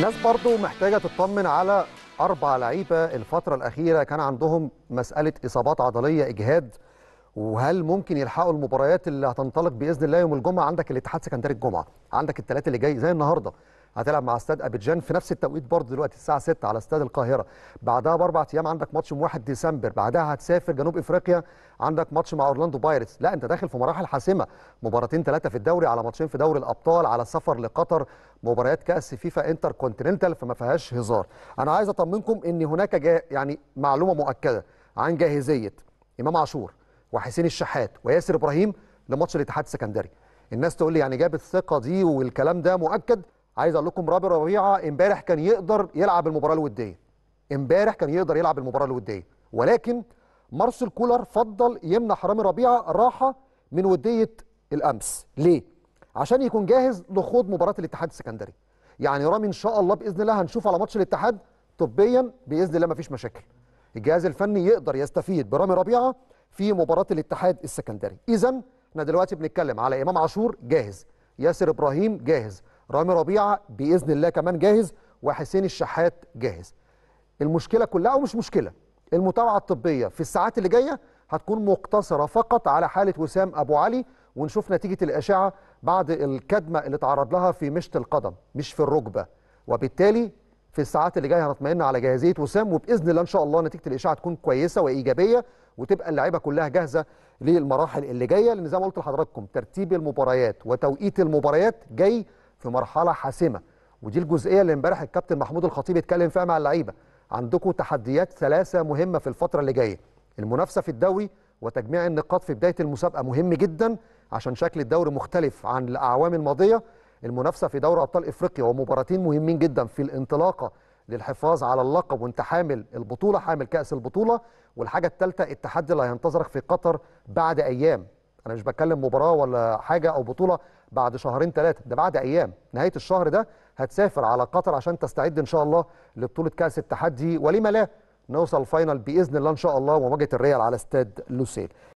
الناس برضو محتاجة تطمن على أربع لعيبة الفترة الأخيرة كان عندهم مسألة إصابات عضلية إجهاد وهل ممكن يلحقوا المباريات اللي هتنطلق بإذن الله يوم الجمعة عندك الاتحاد سكندري الجمعة عندك الثلاثة اللي جاي زي النهاردة هتلعب مع استاد ابيجان في نفس التوقيت برضه دلوقتي الساعه 6 على استاد القاهره بعدها باربع ايام عندك ماتش من 1 ديسمبر بعدها هتسافر جنوب افريقيا عندك ماتش مع اورلاندو بايرتس لا انت داخل في مراحل حاسمه مباراتين ثلاثه في الدوري على ماتشين في دوري الابطال على سفر لقطر مباريات كاس فيفا انتر كونتيننتال فما فيهاش هزار انا عايز اطمنكم ان هناك جا يعني معلومه مؤكده عن جاهزيه امام عاشور وحسين الشحات وياسر ابراهيم لماتش الاتحاد السكندري الناس تقول لي يعني جاب الثقه دي والكلام ده مؤكد عايز اقول لكم رامي ربيعه امبارح كان يقدر يلعب المباراه الوديه امبارح كان يقدر يلعب المباراه الوديه ولكن مارسيل كولر فضل يمنح رامي ربيعه راحه من وديه الامس ليه عشان يكون جاهز لخوض مباراه الاتحاد السكندري يعني رامي ان شاء الله باذن الله هنشوف على ماتش الاتحاد طبيا باذن الله مفيش مشاكل الجهاز الفني يقدر يستفيد برامي ربيعه في مباراه الاتحاد السكندري اذا احنا دلوقتي بنتكلم على امام عاشور جاهز ياسر ابراهيم جاهز رامي ربيعه باذن الله كمان جاهز وحسين الشحات جاهز المشكله كلها او مش مشكله المتابعه الطبيه في الساعات اللي جايه هتكون مقتصره فقط على حاله وسام ابو علي ونشوف نتيجه الاشعه بعد الكدمه اللي تعرض لها في مشط القدم مش في الركبه وبالتالي في الساعات اللي جايه هنطمئن على جاهزيه وسام وباذن الله ان شاء الله نتيجه الاشعه تكون كويسه وايجابيه وتبقى اللعيبه كلها جاهزه للمراحل اللي جايه لان زي ما قلت لحضراتكم ترتيب المباريات وتوقيت المباريات جاي في مرحله حاسمه ودي الجزئيه اللي امبارح الكابتن محمود الخطيب اتكلم فيها مع اللعيبه عندكم تحديات ثلاثه مهمه في الفتره اللي جايه المنافسه في الدوري وتجميع النقاط في بدايه المسابقه مهم جدا عشان شكل الدوري مختلف عن الاعوام الماضيه المنافسه في دوري ابطال افريقيا ومباراتين مهمين جدا في الانطلاقه للحفاظ على اللقب وانت حامل البطوله حامل كاس البطوله والحاجه الثالثه التحدي اللي هينتظرك في قطر بعد ايام انا مش بتكلم مباراه ولا حاجه او بطوله بعد شهرين ثلاثه ده بعد ايام نهايه الشهر ده هتسافر على قطر عشان تستعد ان شاء الله لبطوله كاس التحدي ولما لا نوصل فاينل باذن الله ان شاء الله ومواجهه الريال على استاد لوسيل